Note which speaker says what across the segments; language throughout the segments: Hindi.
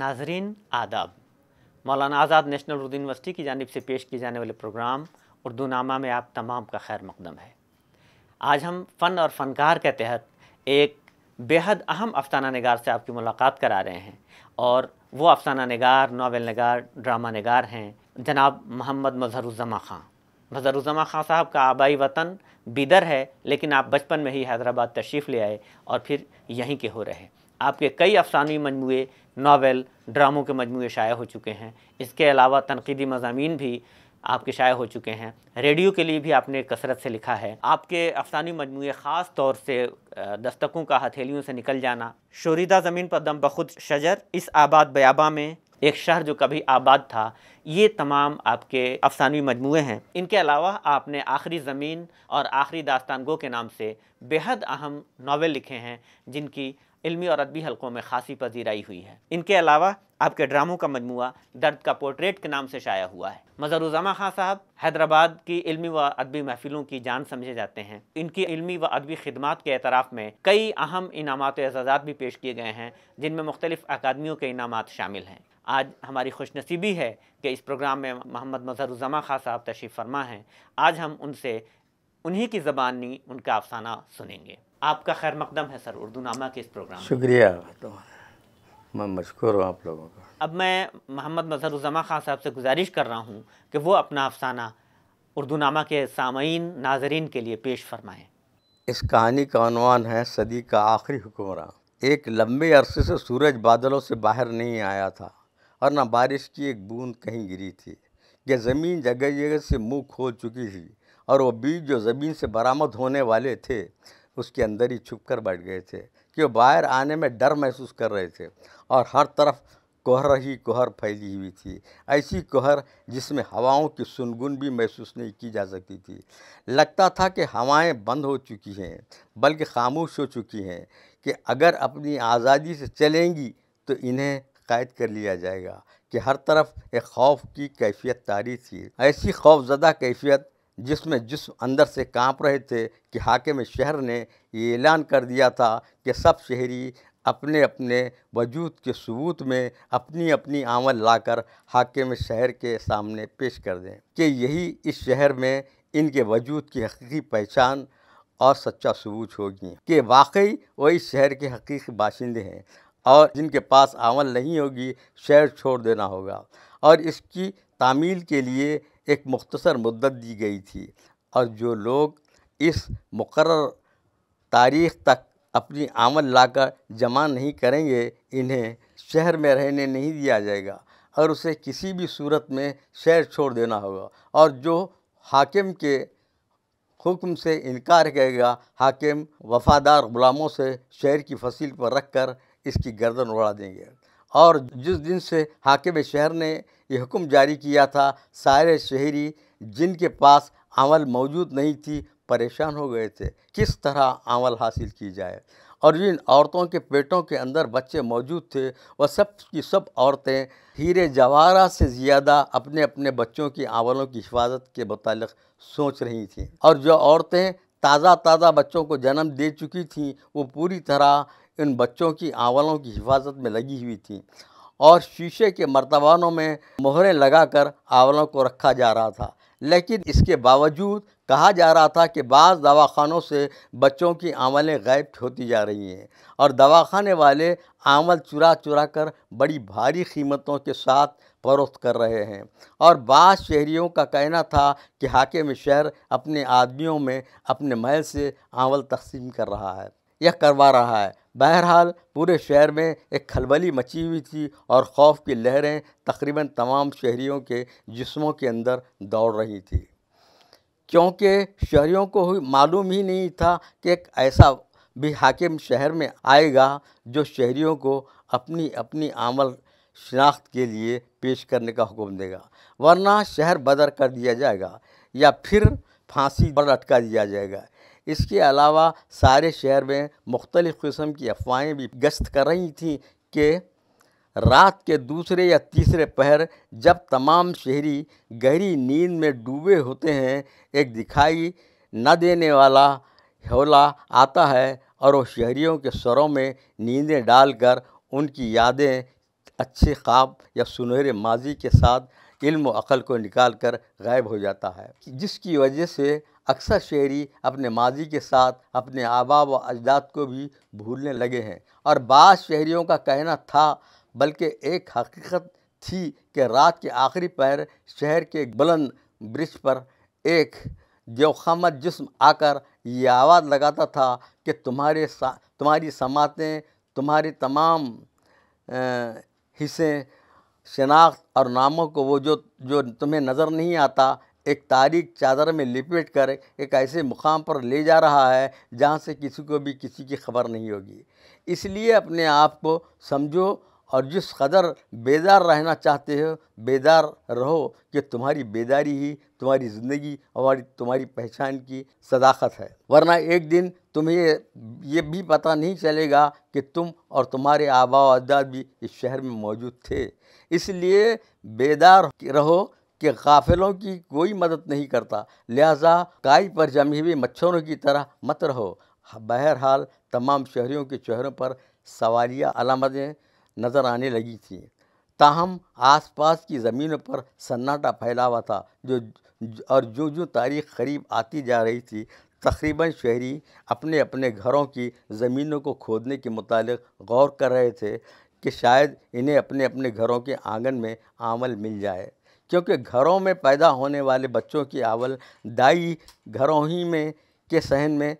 Speaker 1: नाजरीन
Speaker 2: आदाब मौलाना आज़ाद नेशनल उर्दू यूनिवर्सिटी की जानब से पेश किए जाने वाले प्रोग्राम उर्दू नामा में आप तमाम का खैर मकदम है आज हम फ़न और फ़नकार के तहत एक बेहद अहम अफसाना नगार से आपकी मुलाकात करा रहे हैं और वो अफसाना नगार नावल नगार ड्रामा नगार हैं जनाब मोहम्मद मजहरुज़मा ख़ान मजरुजमा खां साहब का आबाई वतन बिदर है लेकिन आप बचपन में ही हैदराबाद तशरीफ़ ले आए और फिर यहीं के हो रहे आपके कई अफसानवी मजमू नावल ड्रामों के मजमू शाया हो चुके हैं इसके अलावा तनकीदी मजामी भी आपके शाया हो चुके हैं रेडियो के लिए भी आपने कसरत से लिखा है आपके अफसानी मजमू ख़ास तौर से दस्तकों का हथेलियों से निकल जाना शोरीदा ज़मीन पर दम बखुद शजर इस आबाद बयाबा में एक शहर जो कभी आबाद था ये तमाम आपके अफसानवी मजमू हैं इनके अलावा आपने आखिरी ज़मीन और आखिरी दास्तान गो के नाम से बेहद अहम नावल लिखे हैं जिनकी इल्मी और अदबी हलकों में खासी पजीराई हुई है इनके अलावा आपके ड्रामों का मजमु दर्द का पोर्ट्रेट के नाम से शाया हुआ है मज़रुज़मा खां साहब हैदराबाद की इल्मी व अदबी महफिलों की जान समझे जाते हैं इनकी इल्मी व अदबी खदमात के अतराफ़ में कई अहम इनामत एजाज़ात भी पेश किए गए हैं जिनमें मुख्तलिफ़ अकादमियों के इनाम शामिल हैं आज हमारी खुशनसीबी है कि इस प्रोग्राम में मोहम्मद मजहरुजमा खां साहब तशरीफ़ फरमा हैं आज हम उनसे उन्हीं की ज़बानी उनका अफसाना सुनेंगे आपका खैर मकदम है सर उर्दू नामा के इस प्रोग्राम शुक्रिया
Speaker 1: मैं मशहूर हूँ आप लोगों का
Speaker 2: अब मैं मोहम्मद मजहरुजमा खां साहब से गुजारिश कर रहा हूँ कि वो अपना अफसाना उर्दू नामा के सामीन नाजरीन के लिए पेश फरमाएँ
Speaker 1: इस कहानी का अनवान है सदी का आखिरी हुक्मरान एक लंबे अरसे से सूरज बादलों से बाहर नहीं आया था और ना बारिश की एक बूंद कहीं गिरी थी यह ज़मीन जगह जगह से मुँह खोल चुकी थी और वो बीज जो ज़मीन से बरामद होने वाले थे उसके अंदर ही छुप कर बैठ गए थे कि वो बाहर आने में डर महसूस कर रहे थे और हर तरफ कोहर ही कोहर फैली हुई थी ऐसी कोहर जिसमें हवाओं की सुनगुन भी महसूस नहीं की जा सकती थी लगता था कि हवाएं बंद हो चुकी हैं बल्कि खामोश हो चुकी हैं कि अगर अपनी आज़ादी से चलेंगी तो इन्हें कैद कर लिया जाएगा कि हर तरफ एक खौफ की कैफियत तारी थी ऐसी खौफजदा कैफियत जिसमें जिस अंदर से कांप रहे थे कि हाकिम शहर ने ये ऐलान कर दिया था कि सब शहरी अपने अपने वजूद के सबूत में अपनी अपनी आमल लाकर हाकिम शहर के सामने पेश कर दें कि यही इस शहर में इनके वजूद की हकीकी पहचान और सच्चा सबूत होगी कि वाकई वही शहर के हकीकी बाशिंदे हैं और जिनके पास आमल नहीं होगी शहर छोड़ देना होगा और इसकी तामील के लिए एक मुख्तसर मुद्दत दी गई थी और जो लोग इस मुकर तारीख तक अपनी आमल लाकर जमा नहीं करेंगे इन्हें शहर में रहने नहीं दिया जाएगा और उसे किसी भी सूरत में शहर छोड़ देना होगा और जो हाकिम के हुक्म से इनकार करेगा हाकिम वफादार ग़ुलामों से शहर की फसील पर रख कर इसकी गर्दन उड़ा देंगे और जिस दिन से हाकिम शहर ने यह हुक्म जारी किया था सारे शहरी जिनके पास अमल मौजूद नहीं थी परेशान हो गए थे किस तरह अमल हासिल की जाए और जिन औरतों के पेटों के अंदर बच्चे मौजूद थे वह सब की सब औरतें हीरे जवारा से ज़्यादा अपने अपने बच्चों की आवलों की हिफाजत के मतलब सोच रही थीं और जो औरतें ताज़ा ताज़ा बच्चों को जन्म दे चुकी थीं वो पूरी तरह इन बच्चों की आंवलों की हिफाजत में लगी हुई थी और शीशे के मर्तबानों में मोहरें लगाकर आंवलों को रखा जा रहा था लेकिन इसके बावजूद कहा जा रहा था कि बाज़ दवाखानों से बच्चों की आंवलें गायब होती जा रही हैं और दवाखाने वाले आंवल चुरा चुरा कर बड़ी भारी कीमतों के साथ फरोख्त कर रहे हैं और बाद शहरीों का कहना था कि हाकिम शहर अपने आदमियों में अपने महल से आंवल तकसीम कर रहा है यह करवा रहा है बहरहाल पूरे शहर में एक खलबली मची हुई थी और खौफ की लहरें तकरीबन तमाम शहरियों के जिस्मों के अंदर दौड़ रही थी क्योंकि शहरियों को मालूम ही नहीं था कि एक ऐसा भी हाकिम शहर में आएगा जो शहरियों को अपनी अपनी आमल शनाख्त के लिए पेश करने का हुक्म देगा वरना शहर बदर कर दिया जाएगा या फिर फांसी पर लटका दिया जाएगा इसके अलावा सारे शहर में मुख्तलिफ़ किस्म की अफवाहें भी गश्त कर रही थी कि रात के दूसरे या तीसरे पहर जब तमाम शहरी गहरी नींद में डूबे होते हैं एक दिखाई न देने वाला हौला आता है और वो शहरीों के सरों में नींदें डालकर उनकी यादें अच्छे ख्वाब या सुनहरे माजी के साथ इल्म अकल को निकाल कर गायब हो जाता है जिसकी वजह से अक्सर शहरी अपने माजी के साथ अपने आबा व अजदाद को भी भूलने लगे हैं और बाद शहरीों का कहना था बल्कि एक हकीकत थी कि रात के आखिरी पैर शहर के बुलंद ब्रिज पर एक जोखामत जिसम आकर ये आवाज़ लगाता था कि तुम्हारे सा, तुम्हारी समातें तुम्हारी तमाम हिस्से शनाख्त और नामों को वो जो जो तुम्हें नज़र नहीं आता एक तारीख चादर में लिपेट कर एक ऐसे मुकाम पर ले जा रहा है जहाँ से किसी को भी किसी की खबर नहीं होगी इसलिए अपने आप को समझो और जिस कदर बेदार रहना चाहते हो बेदार रहो कि तुम्हारी बेदारी ही तुम्हारी ज़िंदगी और तुम्हारी पहचान की सदाकत है वरना एक दिन तुम्हें ये भी पता नहीं चलेगा कि तुम और तुम्हारे आबा अजदाद भी इस शहर में मौजूद थे इसलिए बेदार रहो कि काफिलों की कोई मदद नहीं करता लिहाजा काई पर जमी हुई मच्छरों की तरह मत रहो बहरहाल तमाम शहरियों के चेहरों पर सवालिया अलामतें नज़र आने लगी थी ताहम आसपास की ज़मीनों पर सन्नाटा फैला हुआ था जो और जो जो तारीख करीब आती जा रही थी तकरीबन शहरी अपने अपने घरों की ज़मीनों को खोदने के मुतालिक गौर कर रहे थे कि शायद इन्हें अपने अपने घरों के आंगन में आमल मिल जाए क्योंकि घरों में पैदा होने वाले बच्चों की आवल दाई घरों ही में के सहन में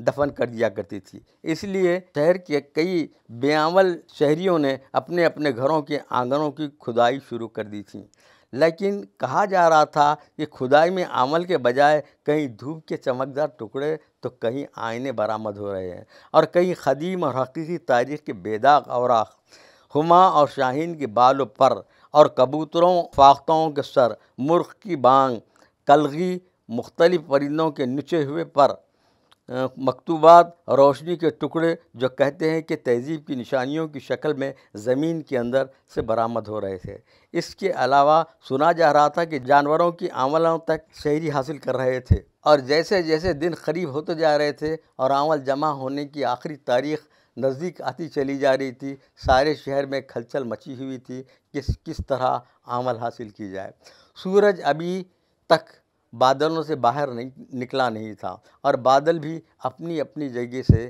Speaker 1: दफन कर दिया करती थी इसलिए शहर के कई बेआवल शहरियों ने अपने अपने घरों के आंगनों की खुदाई शुरू कर दी थी लेकिन कहा जा रहा था कि खुदाई में आमल के बजाय कहीं धूप के चमकदार टुकड़े तो कहीं आईने बरामद हो रहे हैं और कहीं खदीम और हकीकी तारीख के बेदाग और हुमा और शाहीन के बालों पर और कबूतरों फाख्तों के सर मुर्ख की बांग कलगी मुख्तलिफ़ परिंदों के नुचे हुए पर मकतूबात रोशनी के टुकड़े जो कहते हैं कि तहजीब की निशानियों की शक्ल में ज़मीन के अंदर से बरामद हो रहे थे इसके अलावा सुना जा रहा था कि जानवरों की आंवलों तक शहरी हासिल कर रहे थे और जैसे जैसे दिन करीब होते जा रहे थे और आंवल जमा होने की आखिरी तारीख नज़दीक आती चली जा रही थी सारे शहर में खलचल मची हुई थी किस किस तरह आमल हासिल की जाए सूरज अभी तक बादलों से बाहर नहीं निकला नहीं था और बादल भी अपनी अपनी जगह से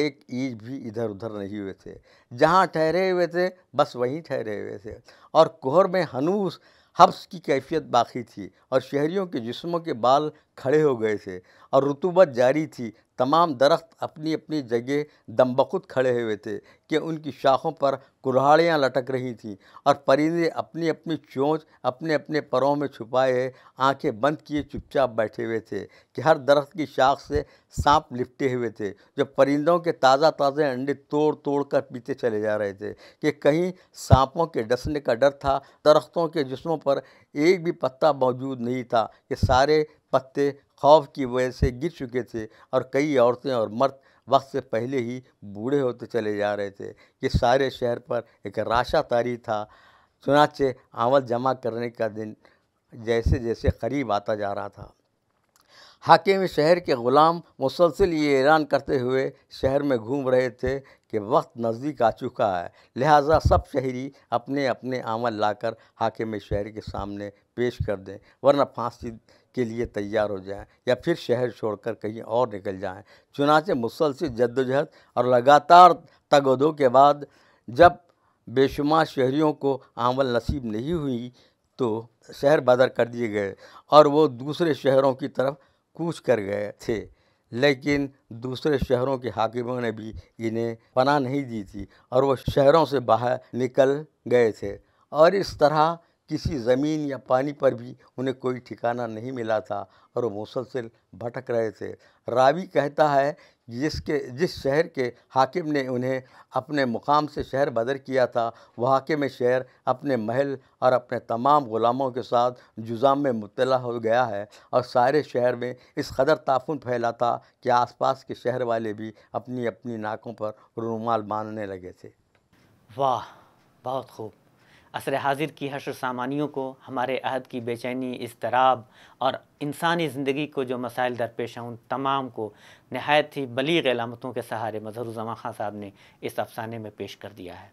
Speaker 1: एक ईज भी इधर उधर नहीं हुए थे जहाँ ठहरे हुए थे बस वहीं ठहरे हुए थे और कोहर में हनूस हब्स की कैफियत बाकी थी और शहरियों के जिस्मों के बाल खड़े हो गए थे और रुतबत जारी थी तमाम दरख्त अपनी अपनी जगह दमबखुद खड़े हुए थे कि उनकी शाखों पर कुल्हाड़ियाँ लटक रही थीं और परिंदे अपनी अपनी चोंच अपने अपने परों में छुपाए आंखें बंद किए चुपचाप बैठे हुए थे कि हर दरख्त की शाख से सांप लिपटे हुए थे जो परिंदों के ताज़ा ताज़े अंडे तोड़ तोड़ कर पीते चले जा रहे थे कि कहीं सांपों के डसने का डर था दरख्तों के जिसमों पर एक भी पत्ता मौजूद नहीं था कि सारे पत्ते खौफ की वजह से गिर चुके थे और कई औरतें और मर्द वक्त से पहले ही बूढ़े होते चले जा रहे थे कि सारे शहर पर एक राशा तारी था चुनाचे आंवल जमा करने का दिन जैसे जैसे करीब आता जा रहा था हाकिम शहर के ग़ुलाम मुसलसिल ये ऐलान करते हुए शहर में घूम रहे थे कि वक्त नज़दीक आ चुका है लिहाजा सब शहरी अपने अपने आमल लाकर हाकिम शहर के सामने पेश कर दें वरना फांसी के लिए तैयार हो जाएं या फिर शहर छोड़कर कहीं और निकल जाएं चुनाचे मुसलसिल जद्दोजहद और लगातार तगदो के बाद जब बेशुमार शहरियों को आमल नसीब नहीं हुई तो शहर बदर कर दिए गए और वो दूसरे शहरों की तरफ कूच कर गए थे लेकिन दूसरे शहरों के हाकिमों ने भी इन्हें पनाह नहीं दी थी और वो शहरों से बाहर निकल गए थे और इस तरह किसी ज़मीन या पानी पर भी उन्हें कोई ठिकाना नहीं मिला था और वो मुसलसिल भटक रहे थे रावी कहता है जिसके जिस शहर के हाकिम ने उन्हें अपने मुकाम से शहर बदर किया था वह हाकिम शहर अपने महल और अपने तमाम ग़ुलामों के साथ जुज़ाम में मुतला हो गया है और सारे शहर में इस कदर ताफुन फैला था कि आसपास के शहर वाले भी अपनी अपनी नाकों पर रुमाल बांधने लगे थे
Speaker 2: वाह बहुत खूब असर हाजिर की हशर सामानियों को हमारे अहद की बेचैनी इसतराब और इंसानी ज़िंदगी को जो मसाइल दरपेश हैं उन तमाम को नहायत ही बलीग अलामतों के सहारे मजहरुजमा खां साहब ने इस अफसाने में पेश कर दिया है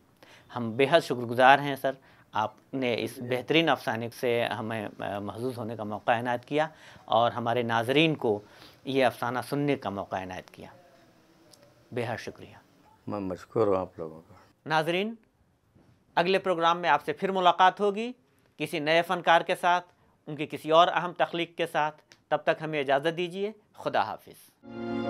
Speaker 2: हम बेहद शुक्रगुजार हैं सर आपने इस बेहतरीन अफसाने से हमें महजूज होने का मौका इनायत किया और हमारे नाजरीन को ये अफसाना सुनने का मौका इनायत किया
Speaker 1: बेहद शुक्रिया मैं मशहूर हूँ आप लोगों का
Speaker 2: नाजरीन अगले प्रोग्राम में आपसे फिर मुलाकात होगी किसी नए फ़नकार के साथ उनकी किसी और अहम तख्लीक के साथ तब तक हमें इजाज़त दीजिए खुदा हाफिज़